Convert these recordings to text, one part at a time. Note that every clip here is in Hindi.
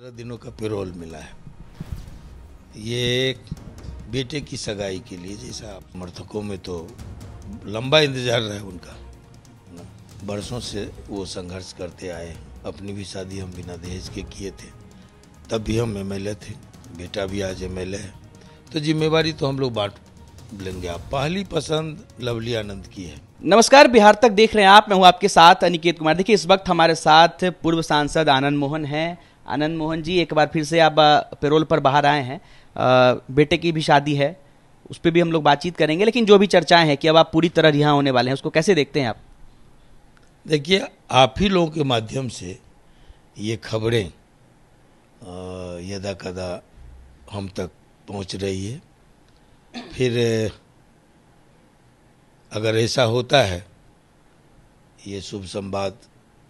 सत्रह दिनों का पेरोल मिला है ये बेटे की सगाई के लिए जैसा मृतकों में तो लंबा इंतजार रहा है उनका बरसों से वो संघर्ष करते आए अपनी भी शादी हम बिना दहेज के किए थे तब भी हम एम थे बेटा भी आज एम है तो जिम्मेवारी तो हम लोग बांट मिलेंगे आप पहली पसंद लवली आनंद की है नमस्कार बिहार तक देख रहे हैं आप मैं हूं आपके साथ अनिकेत कुमार देखिए इस वक्त हमारे साथ पूर्व सांसद आनंद मोहन हैं आनंद मोहन जी एक बार फिर से आप पेरोल पर बाहर आए हैं बेटे की भी शादी है उस पर भी हम लोग बातचीत करेंगे लेकिन जो भी चर्चाएं हैं कि अब आप पूरी तरह रिहा होने वाले हैं उसको कैसे देखते हैं आप देखिए आप ही लोगों के माध्यम से ये खबरें यदा कदा हम तक पहुंच रही है फिर अगर ऐसा होता है ये शुभ संवाद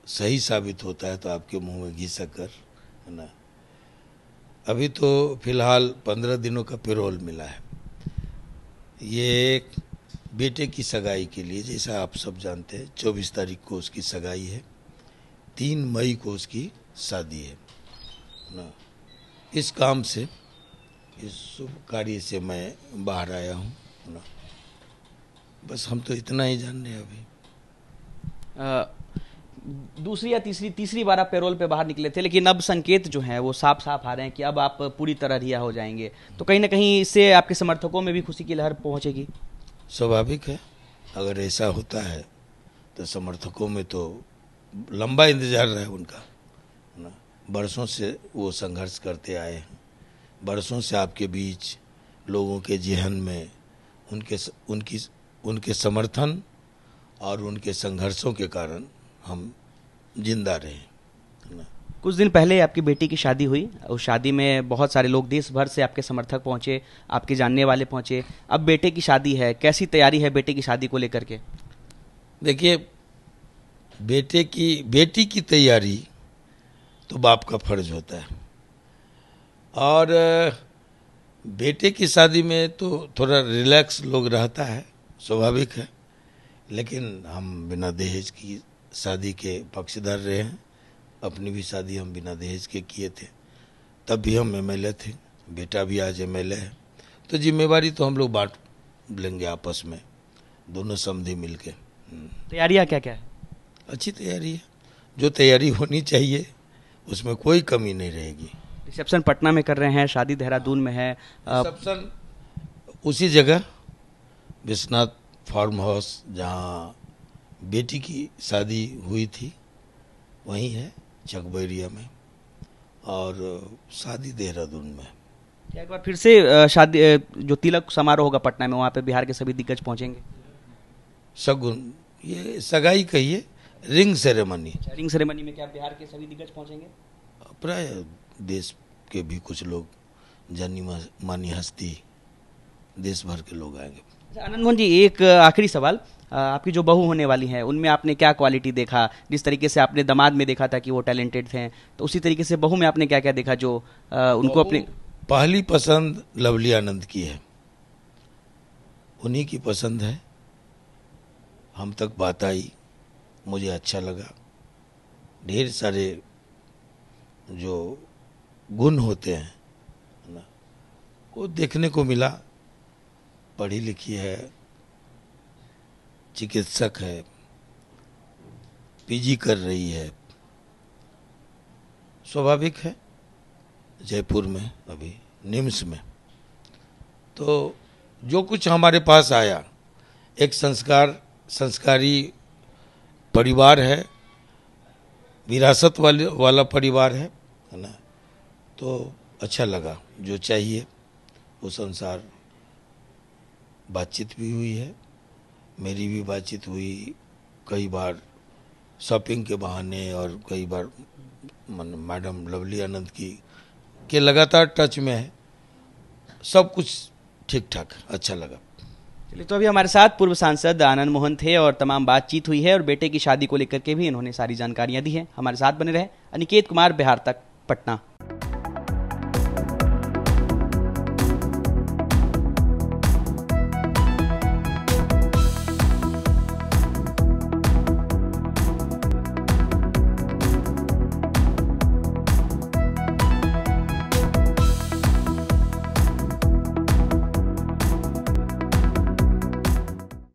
सही साबित होता है तो आपके मुंह में घी सकर है ना अभी तो फिलहाल पंद्रह दिनों का पेरोल मिला है ये बेटे की सगाई के लिए जैसा आप सब जानते हैं चौबीस तारीख को उसकी सगाई है तीन मई को उसकी शादी है ना इस काम से इस शुभ कार्य से मैं बाहर आया हूँ बस हम तो इतना ही जान रहे अभी आ, दूसरी या तीसरी तीसरी बार आप पेरोल पे बाहर निकले थे लेकिन अब संकेत जो हैं वो साफ साफ आ रहे हैं कि अब आप पूरी तरह रिहा हो जाएंगे तो कहीं ना कहीं इससे आपके समर्थकों में भी खुशी की लहर पहुंचेगी स्वाभाविक है अगर ऐसा होता है तो समर्थकों में तो लंबा इंतजार रहा है उनका ना बरसों से वो संघर्ष करते आए हैं बरसों से आपके बीच लोगों के जेहन में उनके उनकी उनके समर्थन और उनके संघर्षों के कारण हम जिंदा रहे कुछ दिन पहले आपकी बेटी की शादी हुई उस शादी में बहुत सारे लोग देश भर से आपके समर्थक पहुंचे आपके जानने वाले पहुंचे अब बेटे की शादी है कैसी तैयारी है बेटे की शादी को लेकर के देखिए बेटे की बेटी की तैयारी तो बाप का फर्ज होता है और बेटे की शादी में तो थोड़ा रिलैक्स लोग रहता है स्वाभाविक है लेकिन हम बिना दहेज की शादी के पक्षधर रहे हैं अपनी भी शादी हम बिना दहेज के किए थे तब भी हम एम थे बेटा भी आज एम है तो जिम्मेवारी तो हम लोग बांट लेंगे आपस में दोनों समझी मिल के हम्म। तैयारियाँ क्या क्या है अच्छी तैयारी है जो तैयारी होनी चाहिए उसमें कोई कमी नहीं रहेगी रिसेप्शन पटना में कर रहे हैं शादी देहरादून में है रिसेप्शन उसी जगह विश्वनाथ फार्म हाउस जहाँ बेटी की शादी हुई थी वहीं है चकबैरिया में और शादी देहरादून में एक बार फिर से शादी जो तिलक समारोह होगा पटना में वहाँ पे बिहार के सभी दिग्गज पहुँचेंगे सगुन ये सगाई कहिए रिंग सेरेमनी अच्छा, रिंग सेरेमनी में क्या बिहार के सभी दिग्गज पहुँचेंगे प्राय देश के भी कुछ लोग जानी मानी हस्ती देश भर के लोग आएंगे अच्छा, आनंद मोहन जी एक आखिरी सवाल आपकी जो बहू होने वाली हैं उनमें आपने क्या क्वालिटी देखा जिस तरीके से आपने दामाद में देखा था कि वो टैलेंटेड थे तो उसी तरीके से बहू में आपने क्या क्या देखा जो आ, उनको अपने पहली पसंद लवली आनंद की है उन्हीं की पसंद है हम तक बात आई मुझे अच्छा लगा ढेर सारे जो गुण होते हैं ना वो देखने को मिला पढ़ी लिखी है चिकित्सक है पीजी कर रही है स्वाभाविक है जयपुर में अभी निम्स में तो जो कुछ हमारे पास आया एक संस्कार संस्कारी परिवार है विरासत वाले वाला परिवार है है ना तो अच्छा लगा जो चाहिए उस अनुसार बातचीत भी हुई है मेरी भी बातचीत हुई कई बार शॉपिंग के बहाने और कई बार मैडम लवली आनंद की के लगातार टच में है सब कुछ ठीक ठाक अच्छा लगा चलिए तो अभी हमारे साथ पूर्व सांसद आनंद मोहन थे और तमाम बातचीत हुई है और बेटे की शादी को लेकर के भी इन्होंने सारी जानकारियां दी है हमारे साथ बने रहे अनिकेत कुमार बिहार तक पटना